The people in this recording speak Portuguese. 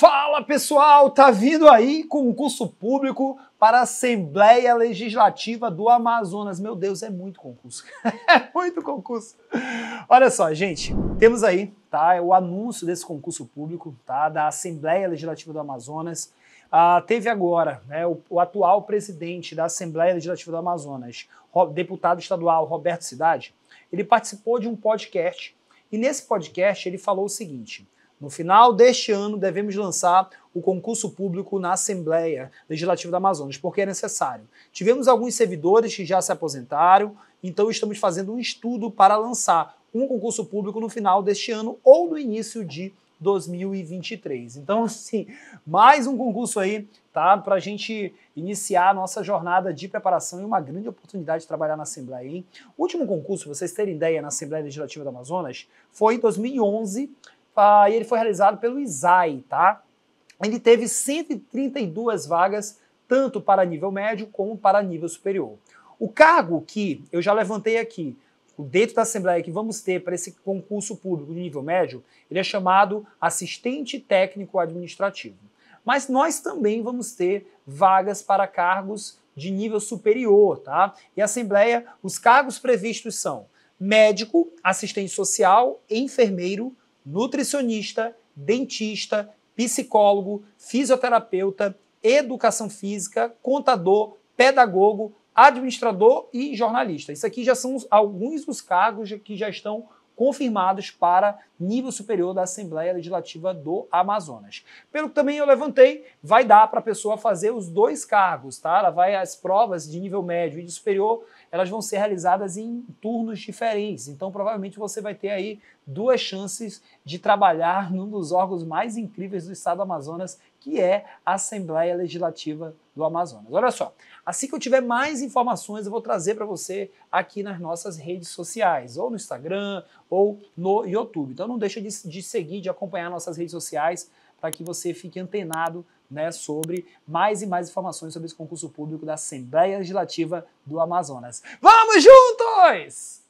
Fala pessoal, tá vindo aí concurso público para a Assembleia Legislativa do Amazonas. Meu Deus, é muito concurso. é muito concurso. Olha só, gente, temos aí, tá, o anúncio desse concurso público, tá, da Assembleia Legislativa do Amazonas. Ah, teve agora né, o, o, atual presidente da Assembleia Legislativa do Amazonas, deputado estadual Roberto Cidade, ele participou de um podcast e nesse podcast ele falou o seguinte: no final deste ano, devemos lançar o concurso público na Assembleia Legislativa da Amazonas, porque é necessário. Tivemos alguns servidores que já se aposentaram, então estamos fazendo um estudo para lançar um concurso público no final deste ano ou no início de 2023. Então, assim, mais um concurso aí, tá? Para a gente iniciar a nossa jornada de preparação e uma grande oportunidade de trabalhar na Assembleia, hein? O último concurso, vocês terem ideia, na Assembleia Legislativa do Amazonas, foi em 2011 ah, e ele foi realizado pelo ISAI, tá? Ele teve 132 vagas, tanto para nível médio como para nível superior. O cargo que eu já levantei aqui, dentro da Assembleia que vamos ter para esse concurso público de nível médio, ele é chamado assistente técnico administrativo. Mas nós também vamos ter vagas para cargos de nível superior, tá? E a Assembleia, os cargos previstos são médico, assistente social, enfermeiro, nutricionista, dentista, psicólogo, fisioterapeuta, educação física, contador, pedagogo, administrador e jornalista. Isso aqui já são alguns dos cargos que já estão confirmados para nível superior da Assembleia Legislativa do Amazonas. Pelo que também eu levantei, vai dar para a pessoa fazer os dois cargos, tá? Ela vai às provas de nível médio e de superior elas vão ser realizadas em turnos diferentes. Então, provavelmente você vai ter aí duas chances de trabalhar num dos órgãos mais incríveis do estado do Amazonas, que é a Assembleia Legislativa do Amazonas. Olha só, assim que eu tiver mais informações, eu vou trazer para você aqui nas nossas redes sociais, ou no Instagram, ou no YouTube. Então não deixa de, de seguir, de acompanhar nossas redes sociais, para que você fique antenado né, sobre mais e mais informações sobre esse concurso público da Assembleia Legislativa do Amazonas. Vamos juntos!